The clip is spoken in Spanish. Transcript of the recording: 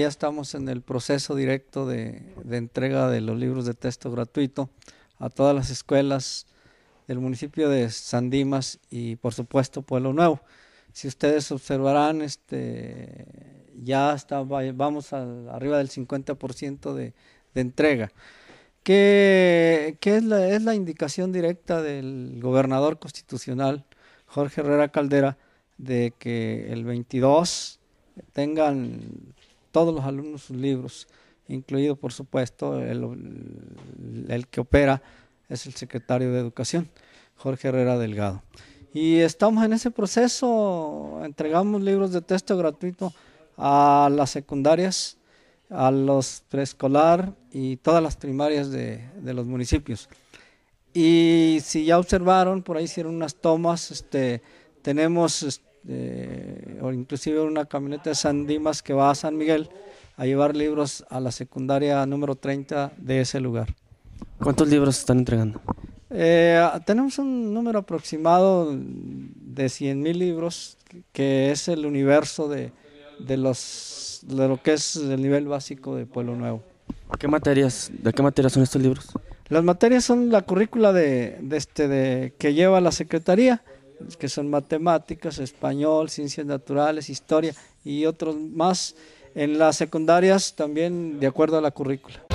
Ya estamos en el proceso directo de, entrega de los libros de texto gratuito a todas las escuelas del municipio de San Dimas y por supuesto Pueblo Nuevo. Si ustedes observarán, este, ya está, vamos arriba del 50% de, de entrega. ¿Qué es, la, es la indicación directa del gobernador constitucional Jorge Herrera Caldera de que el 22 tengan todos los alumnos sus libros, incluido por supuesto el, que opera es el secretario de Educación, Jorge Herrera Delgado. Y estamos en ese proceso, entregamos libros de texto gratuito a las secundarias, a los preescolar y todas las primarias de, los municipios. Y si ya observaron, por ahí hicieron unas tomas, este, tenemos este, o inclusive una camioneta de San Dimas que va a San Miguel a llevar libros a la secundaria número 30 de ese lugar. ¿Cuántos libros están entregando? Eh, tenemos un número aproximado de 100.000 libros, que es el universo de, de, los, de lo que es el nivel básico de Pueblo Nuevo. ¿Qué materias, ¿De qué materias son estos libros? Las materias son la currícula de, de este, de, que lleva la Secretaría que son matemáticas, español, ciencias naturales, historia y otros más en las secundarias también de acuerdo a la currícula.